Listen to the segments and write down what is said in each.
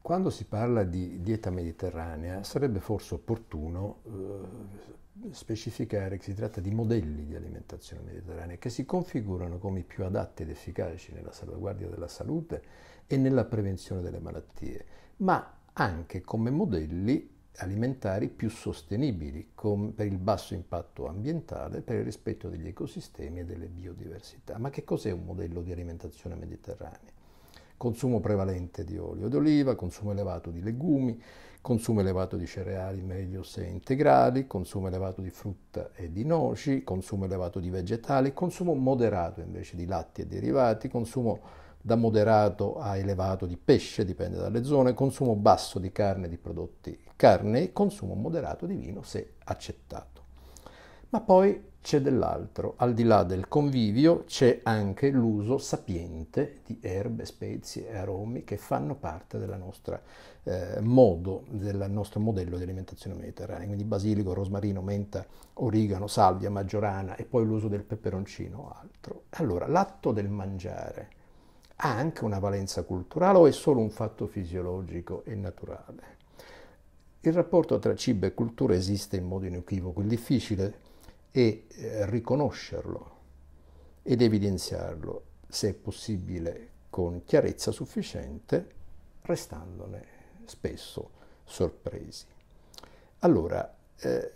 Quando si parla di dieta mediterranea sarebbe forse opportuno eh, specificare che si tratta di modelli di alimentazione mediterranea che si configurano come i più adatti ed efficaci nella salvaguardia della salute e nella prevenzione delle malattie, ma anche come modelli alimentari più sostenibili con, per il basso impatto ambientale, per il rispetto degli ecosistemi e delle biodiversità. Ma che cos'è un modello di alimentazione mediterranea? Consumo prevalente di olio d'oliva, consumo elevato di legumi, consumo elevato di cereali meglio se integrali, consumo elevato di frutta e di noci, consumo elevato di vegetali, consumo moderato invece di latti e derivati, consumo da moderato a elevato di pesce, dipende dalle zone, consumo basso di carne e di prodotti carne e consumo moderato di vino se accettato. Ma poi c'è dell'altro, al di là del convivio c'è anche l'uso sapiente di erbe, spezie e aromi che fanno parte eh, del eh, nostro modello di alimentazione mediterranea, quindi basilico, rosmarino, menta, origano, salvia, maggiorana e poi l'uso del peperoncino o altro. Allora, l'atto del mangiare ha anche una valenza culturale o è solo un fatto fisiologico e naturale? Il rapporto tra cibo e cultura esiste in modo inequivoco, il difficile è eh, riconoscerlo ed evidenziarlo, se è possibile, con chiarezza sufficiente, restandone spesso sorpresi. Allora, eh,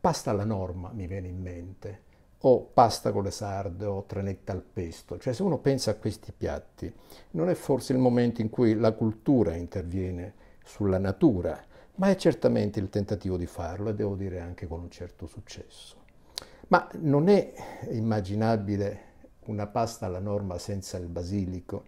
pasta alla norma mi viene in mente o pasta con le sarde o trenetta al pesto. Cioè se uno pensa a questi piatti, non è forse il momento in cui la cultura interviene sulla natura, ma è certamente il tentativo di farlo e devo dire anche con un certo successo. Ma non è immaginabile una pasta alla norma senza il basilico,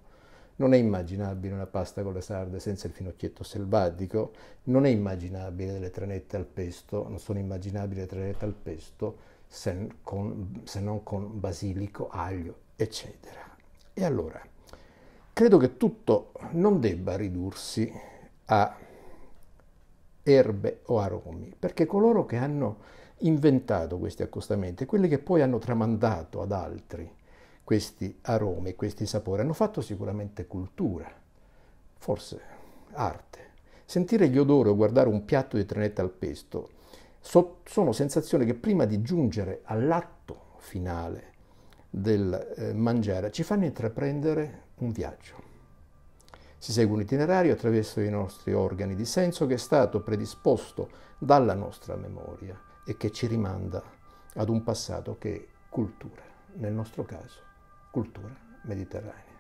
non è immaginabile una pasta con le sarde senza il finocchietto selvatico, non è immaginabile delle trenette al pesto, non sono immaginabili le trenette al pesto se, con, se non con basilico, aglio, eccetera. E allora, credo che tutto non debba ridursi a erbe o aromi, perché coloro che hanno inventato questi accostamenti, quelli che poi hanno tramandato ad altri questi aromi, questi sapori, hanno fatto sicuramente cultura, forse arte. Sentire gli odori o guardare un piatto di trenetta al pesto so, sono sensazioni che prima di giungere all'atto finale del eh, mangiare ci fanno intraprendere un viaggio. Si segue un itinerario attraverso i nostri organi di senso che è stato predisposto dalla nostra memoria e che ci rimanda ad un passato che è cultura, nel nostro caso cultura mediterranea.